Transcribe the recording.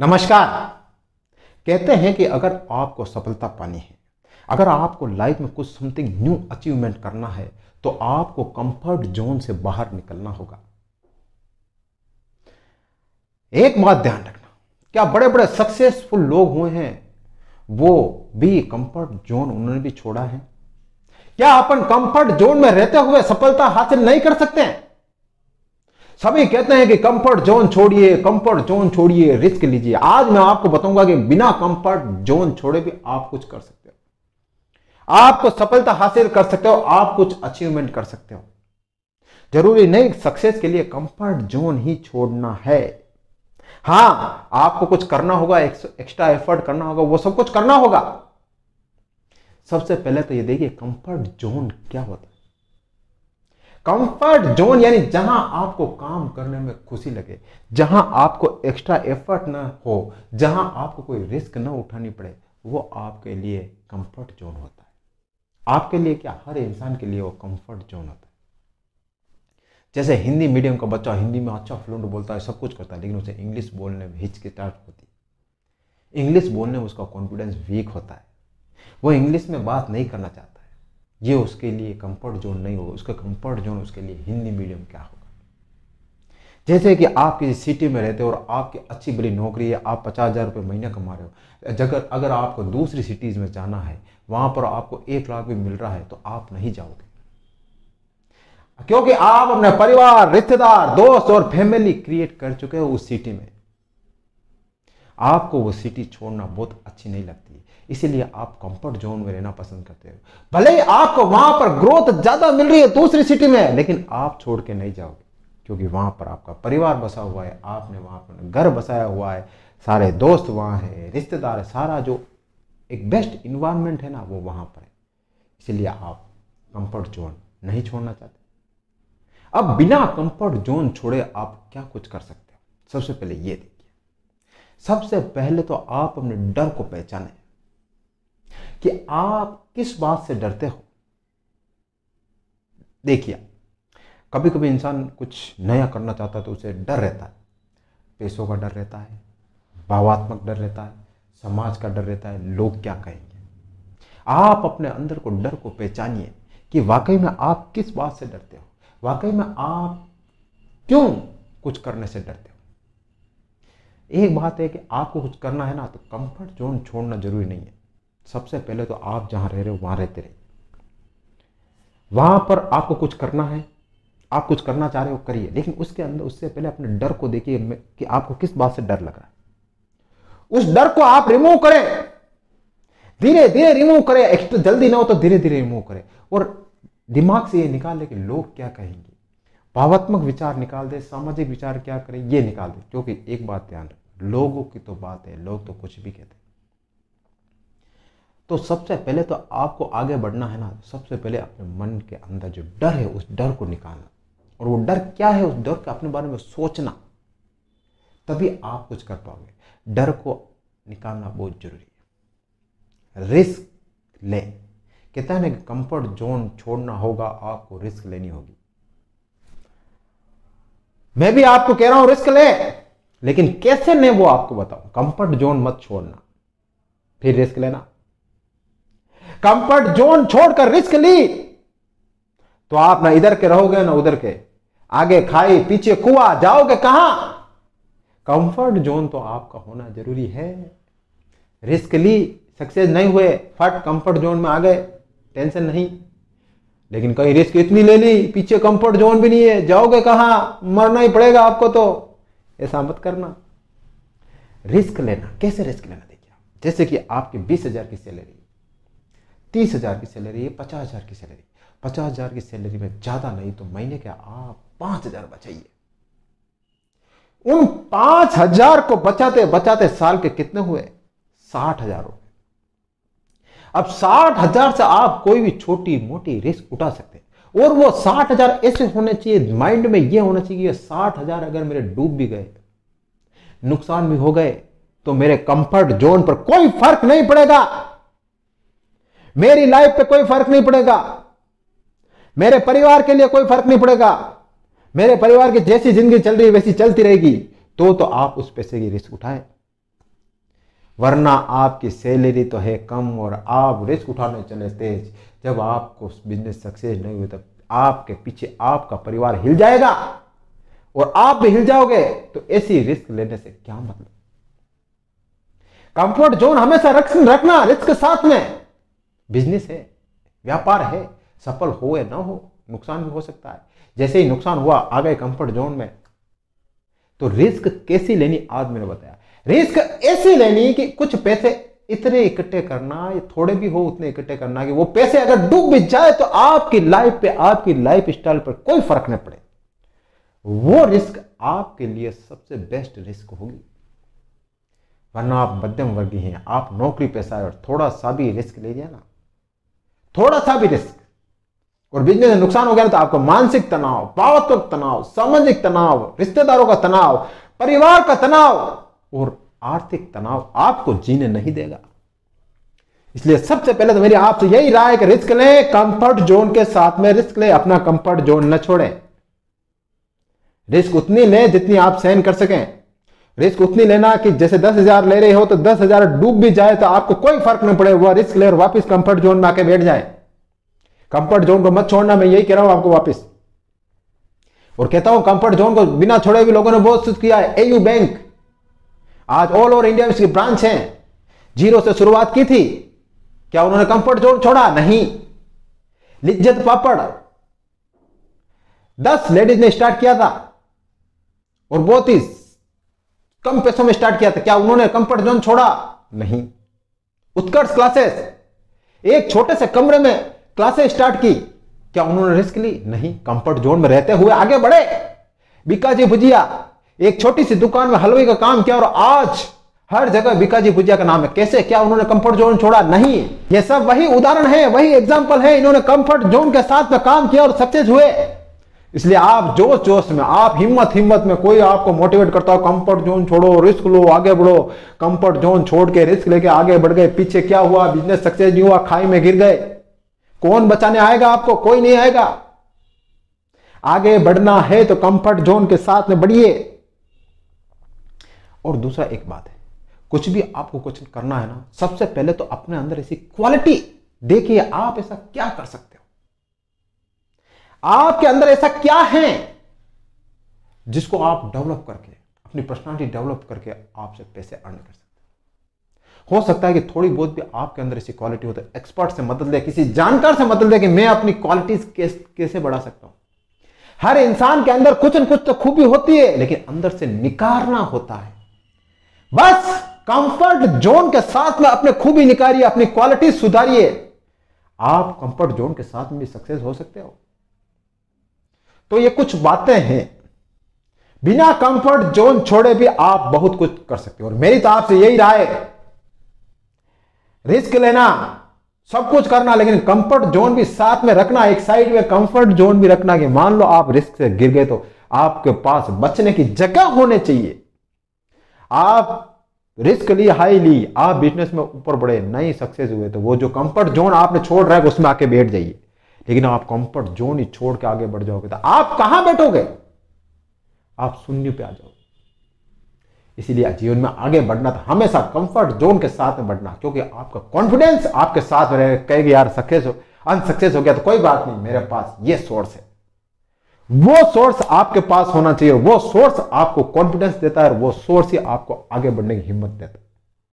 नमस्कार कहते हैं कि अगर आपको सफलता पानी है अगर आपको लाइफ में कुछ समथिंग न्यू अचीवमेंट करना है तो आपको कंफर्ट जोन से बाहर निकलना होगा एक बात ध्यान रखना क्या बड़े बड़े सक्सेसफुल लोग हुए हैं वो भी कंफर्ट जोन उन्होंने भी छोड़ा है क्या अपन कंफर्ट जोन में रहते हुए सफलता हासिल नहीं कर सकते हैं सभी कहते हैं कि कंफर्ट जोन छोड़िए कंफर्ट जोन छोड़िए रिस्क लीजिए आज मैं आपको बताऊंगा कि बिना कंफर्ट जोन छोड़े भी आप कुछ कर सकते हो आपको सफलता हासिल कर सकते हो आप कुछ अचीवमेंट कर सकते हो जरूरी नहीं सक्सेस के लिए कंफर्ट जोन ही छोड़ना है हां आपको कुछ करना होगा एक्स्ट्रा एफर्ट करना होगा वो सब कुछ करना होगा सबसे पहले तो ये देखिए कंफर्ट जोन क्या होता है कंफर्ट जोन यानी जहां आपको काम करने में खुशी लगे जहां आपको एक्स्ट्रा एफर्ट ना हो जहां आपको कोई रिस्क ना उठानी पड़े वो आपके लिए कंफर्ट जोन होता है आपके लिए क्या हर इंसान के लिए वो कंफर्ट जोन होता है जैसे हिंदी मीडियम का बच्चा हिंदी में अच्छा फ्लूट बोलता है सब कुछ करता है लेकिन उसे इंग्लिश बोलने में हिचकिचाहट होती है इंग्लिश बोलने में उसका कॉन्फिडेंस वीक होता है वो इंग्लिश में बात नहीं करना चाहता ये उसके लिए कंफर्ट जोन नहीं होगा उसका कंफर्ट जोन उसके लिए हिंदी मीडियम क्या होगा जैसे कि आप किसी सिटी में रहते हो और आपकी अच्छी बड़ी नौकरी है आप पचास हज़ार रुपये महीना कमा रहे हो जगह अगर आपको दूसरी सिटीज़ में जाना है वहाँ पर आपको एक लाख भी मिल रहा है तो आप नहीं जाओगे क्योंकि आप अपने परिवार रिश्तेदार दोस्त और फैमिली क्रिएट कर चुके हो उस सिटी में आपको वो सिटी छोड़ना बहुत अच्छी नहीं लगती इसीलिए आप कंफर्ट जोन में रहना पसंद करते हो भले ही आपको वहां पर ग्रोथ ज्यादा मिल रही है दूसरी सिटी में लेकिन आप छोड़ के नहीं जाओगे क्योंकि वहां पर आपका परिवार बसा हुआ है आपने वहां पर घर बसाया हुआ है सारे दोस्त वहाँ हैं रिश्तेदार है सारा जो एक बेस्ट इन्वायरमेंट है ना वो वहाँ पर है इसलिए आप कंफर्ट जोन नहीं छोड़ना चाहते अब बिना कंफर्ट जोन छोड़े आप क्या कुछ कर सकते हो सबसे पहले ये देखिए सबसे पहले तो आप अपने डर को पहचानें कि आप किस बात से डरते हो देखिए कभी कभी इंसान कुछ नया करना चाहता है तो उसे डर रहता है पैसों का डर रहता है भावात्मक डर रहता है समाज का डर रहता है लोग क्या कहेंगे आप अपने अंदर को डर को पहचानिए कि वाकई में आप किस बात से डरते हो वाकई में आप क्यों कुछ करने से डरते हो एक बात है कि आपको कुछ करना है ना तो कंफर्ट जोन छोड़ना जरूरी नहीं है सबसे पहले तो आप जहां रह रहे हो वहां रहते रहिए वहां पर आपको कुछ करना है आप कुछ करना चाह रहे हो करिए लेकिन उसके अंदर उससे पहले अपने डर को देखिए कि आपको किस बात से डर लग रहा है उस डर को आप रिमूव करें धीरे धीरे रिमूव करें एक तो जल्दी ना हो तो धीरे धीरे रिमूव करें और दिमाग से ये निकाल ले कि लोग क्या कहेंगे भावात्मक विचार निकाल दे सामाजिक विचार क्या करें ये निकाल दे क्योंकि एक बात ध्यान रखें लोगों की तो बात है लोग तो कुछ भी कहते हैं तो सबसे पहले तो आपको आगे बढ़ना है ना सबसे पहले अपने मन के अंदर जो डर है उस डर को निकालना और वो डर क्या है उस डर के अपने बारे में सोचना तभी आप कुछ कर पाओगे डर को निकालना बहुत जरूरी है रिस्क लें कहते हैं ना कि कंफर्ट जोन छोड़ना होगा आपको रिस्क लेनी होगी मैं भी आपको कह रहा हूं रिस्क ले लेकिन कैसे नहीं वो आपको बताऊं कंफर्ट जोन मत छोड़ना फिर रिस्क लेना कंफर्ट जोन छोड़कर रिस्क ली तो आप ना इधर के रहोगे ना उधर के आगे खाई पीछे कुआ जाओगे कहा कंफर्ट जोन तो आपका होना जरूरी है रिस्क ली सक्सेस नहीं हुए फट कंफर्ट जोन में आ गए टेंशन नहीं लेकिन कहीं रिस्क इतनी ले ली पीछे कंफर्ट जोन भी नहीं है जाओगे कहा मरना ही पड़ेगा आपको तो ऐसा मत करना रिस्क लेना कैसे रिस्क लेना देखिए जैसे कि आपकी बीस हजार की सैलरी तीस हज़ार की सैलरी है पचास हज़ार की सैलरी पचास हज़ार की सैलरी में ज़्यादा नहीं तो महीने के आप पाँच हज़ार बचाइए उन पाँच हज़ार को बचाते बचाते साल के कितने हुए साठ हज़ार रुपये अब साठ हजार से आप कोई भी छोटी मोटी रिस्क उठा सकते हैं और वो साठ हजार ऐसे होने चाहिए माइंड में ये होना चाहिए साठ हजार अगर मेरे डूब भी गए नुकसान भी हो गए तो मेरे कंफर्ट जोन पर कोई फर्क नहीं पड़ेगा मेरी लाइफ पे कोई फर्क नहीं पड़ेगा मेरे परिवार के लिए कोई फर्क नहीं पड़ेगा मेरे परिवार की जैसी जिंदगी चल रही वैसी चलती रहेगी तो तो आप उस पैसे की रिस्क उठाएं वरना आपकी सैलरी तो है कम और आप रिस्क उठाने चले तेज जब आपको बिजनेस सक्सेस नहीं हुई तब आपके पीछे आपका परिवार हिल जाएगा और आप भी हिल जाओगे तो ऐसी रिस्क लेने से क्या मतलब कंफर्ट जोन हमेशा रखना रिस्क साथ में बिजनेस है व्यापार है सफल हो या ना हो नुकसान भी हो सकता है जैसे ही नुकसान हुआ आ गए कंफर्ट जोन में तो रिस्क कैसी लेनी आज मैंने बताया रिस्क ऐसी लेनी कि कुछ पैसे इतने इकट्ठे करना ये थोड़े भी हो उतने इकट्ठे करना कि वो पैसे अगर डूब भी जाए तो आपकी लाइफ पे आपकी लाइफ स्टाइल पर कोई फर्क नहीं पड़े वो रिस्क आपके लिए सबसे बेस्ट रिस्क होगी वरना आप मध्यम वर्गीय हैं आप नौकरी पैसा और थोड़ा सा भी रिस्क ले लिया ना थोड़ा सा भी रिस्क और बिजनेस में नुकसान हो गया तो आपको मानसिक तनाव भावात्मक तनाव सामाजिक तनाव रिश्तेदारों का तनाव परिवार का तनाव और आर्थिक तनाव आपको जीने नहीं देगा इसलिए सबसे पहले तो मेरी आपसे यही राय है कि रिस्क ले कंफर्ट जोन के साथ में रिस्क ले अपना कंफर्ट जोन न छोड़े रिस्क उतनी ले जितनी आप सहन कर सकें रिस्क उतनी लेना कि जैसे दस हजार ले रहे हो तो दस हजार डूब भी जाए तो आपको कोई फर्क नहीं पड़े वह रिस्क ले वापिस कंफर्ट जोन में आके बैठ जाए कंफर्ट जोन को मत छोड़ना मैं यही कह रहा हूं आपको वापिस और कहता हूं कंफर्ट जोन को बिना छोड़े हुए लोगों ने बहुत सुस्त किया है एयू बैंक आज ऑल ओवर इंडिया में इसकी ब्रांच है जीरो से शुरुआत की थी क्या उन्होंने कंफर्ट जोन छोड़ा नहीं लिज्जत पापड़ दस लेडीज ने स्टार्ट किया था और बहुत ही कम पैसों में स्टार्ट किया था क्या उन्होंने कंफर्ट जोन छोड़ा नहीं उत्कर्ष क्लासेस एक छोटे से कमरे में क्लासेस स्टार्ट की क्या उन्होंने रिस्क ली नहीं कंफर्ट जोन में रहते हुए आगे बढ़े बिकाजी भुजिया एक छोटी सी दुकान में हलवे का काम किया और आज हर जगह बिकाजी भुजिया का नाम है कैसे क्या उन्होंने कंफर्ट जोन छोड़ा नहीं ये सब वही उदाहरण है वही एग्जाम्पल है इन्होंने कंफर्ट जोन के साथ में काम किया और सक्सेस हुए इसलिए आप जोश जोश में आप हिम्मत हिम्मत में कोई आपको मोटिवेट करता हो कंफर्ट जोन छोड़ो रिस्क लो आगे बढ़ो कंफर्ट जोन छोड़ के रिस्क लेके आगे बढ़ गए पीछे क्या हुआ बिजनेस सक्सेस नहीं हुआ खाई में गिर गए कौन बचाने आएगा आपको कोई नहीं आएगा आगे बढ़ना है तो कंफर्ट जोन के साथ में बढ़िए और दूसरा एक बात है कुछ भी आपको कुछ करना है ना सबसे पहले तो अपने अंदर ऐसी क्वालिटी देखिए आप ऐसा क्या कर सकते आपके अंदर ऐसा क्या है जिसको आप डेवलप करके अपनी पर्सनालिटी डेवलप करके आपसे पैसे अर्न कर सकते हो सकता है कि थोड़ी बहुत भी आपके अंदर ऐसी क्वालिटी हो तो एक्सपर्ट से मदद ले किसी जानकार से मदद ले कि मैं अपनी क्वालिटीज कैसे बढ़ा सकता हूं हर इंसान के अंदर कुछ न कुछ तो खूबी होती है लेकिन अंदर से निकारना होता है बस कंफर्ट जोन के साथ में अपने खूबी निकालिए अपनी क्वालिटी सुधारिए आप कंफर्ट जोन के साथ में भी सक्सेस हो सकते हो तो ये कुछ बातें हैं बिना कंफर्ट जोन छोड़े भी आप बहुत कुछ कर सकते हो और मेरी तो आपसे यही राय रिस्क लेना सब कुछ करना लेकिन कंफर्ट जोन भी साथ में रखना एक साइड में कंफर्ट जोन भी रखना कि मान लो आप रिस्क से गिर गए तो आपके पास बचने की जगह होने चाहिए आप रिस्क लिए हाई ली आप बिजनेस में ऊपर बढ़े नहीं सक्सेस हुए तो वो जो कंफर्ट जोन आपने छोड़ रहा है उसमें आके बैठ जाइए लेकिन आप कंफर्ट जोन ही छोड़ के आगे बढ़ जाओगे तो आप कहां बैठोगे आप शून्य पे आ जाओगे इसीलिए जीवन में आगे बढ़ना तो हमेशा कंफर्ट जोन के साथ में बढ़ना क्योंकि आपका कॉन्फिडेंस आपके साथ में कहेगी यार सक्सेस हो अनसक्सेस हो गया तो कोई बात नहीं मेरे पास ये सोर्स है वो सोर्स आपके पास होना चाहिए वो सोर्स आपको कॉन्फिडेंस देता है और वो सोर्स ही आपको आगे बढ़ने की हिम्मत देता है